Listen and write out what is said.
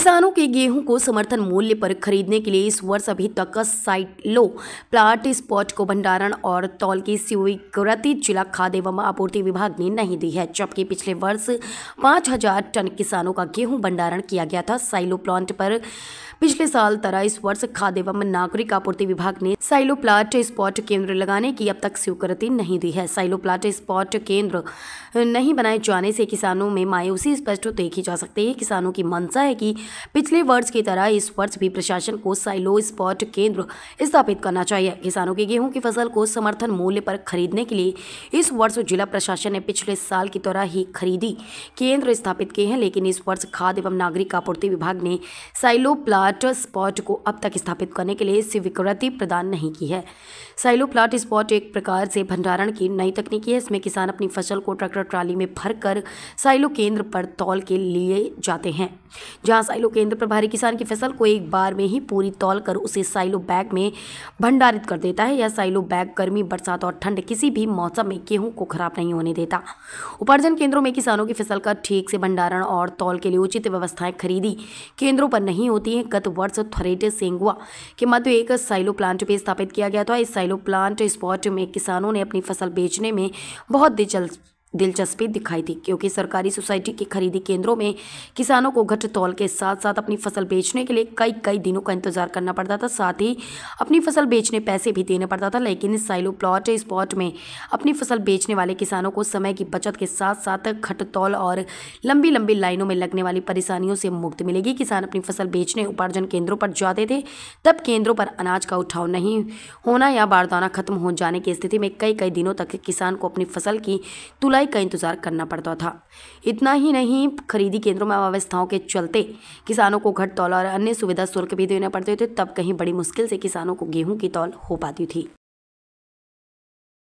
किसानों के गेहूं को समर्थन मूल्य पर खरीदने के लिए इस वर्ष अभी तक साइट लो प्लाट स्पॉट को भंडारण और तौल की स्वीकृति जिला खाद्य एवं आपूर्ति विभाग ने नहीं दी है जबकि पिछले वर्ष हजार टन किसानों का गेहूं भंडारण किया गया था साइलो प्लांट पर पिछले साल तरह इस वर्ष खाद्य एवं नागरिक आपूर्ति विभाग ने साइलो प्लाट स्पॉट केंद्र लगाने की अब तक स्वीकृति नहीं दी है साइलो प्लाट स्पॉट केंद्र नहीं बनाए जाने से किसानों में मायूसी स्पष्ट देखी जा सकती है किसानों की मंशा है कि पिछले वर्ष की तरह इस वर्ष भी प्रशासन को साइलो स्पॉट केंद्र स्थापित करना चाहिए किसानों की गेहूं की फसल को समर्थन मूल्य पर खरीदने के लिए इस वर्ष जिला प्रशासन ने पिछले साल की तरह ही खरीदी केंद्र स्थापित किए हैं लेकिन इस वर्ष खाद्य एवं नागरिक आपूर्ति विभाग ने साइलो प्लाट प्लाट स्पॉट को अब तक स्थापित करने के लिए स्वीकृति प्रदान नहीं की है साइलो प्लाट स्पॉट एक प्रकार से भंडारण की नई तकनीक है इसमें किसान अपनी फसल को ट्रैक्टर ट्राली में भर कर साइलो केंद्र पर तौल के लिए जाते हैं जहाँ साइलो केंद्र प्रभारी किसान की फसल को एक बार में ही पूरी तौल कर उसे साइलो बैग में भंडारित कर देता है यह साइलो बैग गर्मी बरसात और ठंड किसी भी मौसम में गेहूँ को खराब नहीं होने देता उपार्जन केंद्रों में किसानों की फसल का ठीक से भंडारण और तौल के लिए उचित व्यवस्थाएं खरीदी केंद्रों पर नहीं होती हैं गत वर्ष थरेट सेंगुआ के मध्य एक साइलो प्लांट भी स्थापित किया गया था इस साइलो प्लांट स्पॉट में किसानों ने अपनी फसल बेचने में बहुत दिलचस्प दिलचस्पी दिखाई दी क्योंकि सरकारी सोसाइटी के खरीदी केंद्रों में किसानों को घट तौल के साथ साथ अपनी फसल बेचने के लिए कई कई दिनों का इंतजार करना पड़ता था साथ ही अपनी फसल बेचने पैसे भी देने पड़ता था लेकिन साइलो प्लॉट स्पॉट में अपनी फसल बेचने वाले किसानों को समय की बचत के साथ साथ घट तौल और लंबी लंबी लाइनों में लगने वाली परेशानियों से मुक्त मिलेगी किसान अपनी फसल बेचने उपार्जन केंद्रों पर जाते थे तब केंद्रों पर अनाज का उठाव नहीं होना या बारदाना खत्म हो जाने की स्थिति में कई कई दिनों तक किसान को अपनी फसल की तुला जुलाई का इंतजार करना पड़ता था इतना ही नहीं खरीदी केंद्रों में अव्यवस्थाओं के चलते किसानों को घट तौल और अन्य सुविधा शुल्क भी देने पड़ते थे तब कहीं बड़ी मुश्किल से किसानों को गेहूं की तौल हो पाती थी